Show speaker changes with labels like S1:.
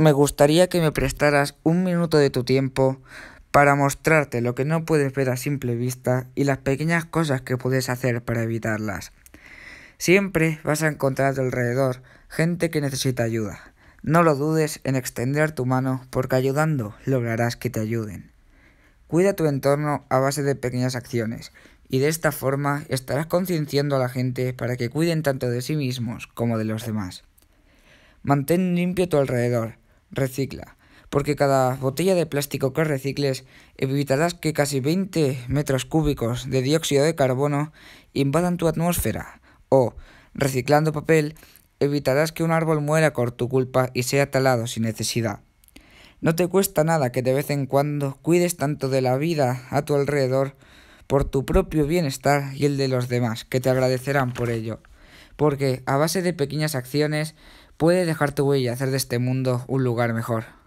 S1: Me gustaría que me prestaras un minuto de tu tiempo para mostrarte lo que no puedes ver a simple vista y las pequeñas cosas que puedes hacer para evitarlas. Siempre vas a encontrar alrededor gente que necesita ayuda. No lo dudes en extender tu mano porque ayudando lograrás que te ayuden. Cuida tu entorno a base de pequeñas acciones y de esta forma estarás concienciando a la gente para que cuiden tanto de sí mismos como de los demás. Mantén limpio tu alrededor Recicla, porque cada botella de plástico que recicles evitarás que casi 20 metros cúbicos de dióxido de carbono invadan tu atmósfera. O, reciclando papel, evitarás que un árbol muera por tu culpa y sea talado sin necesidad. No te cuesta nada que de vez en cuando cuides tanto de la vida a tu alrededor por tu propio bienestar y el de los demás, que te agradecerán por ello. Porque a base de pequeñas acciones puede dejar tu huella y hacer de este mundo un lugar mejor.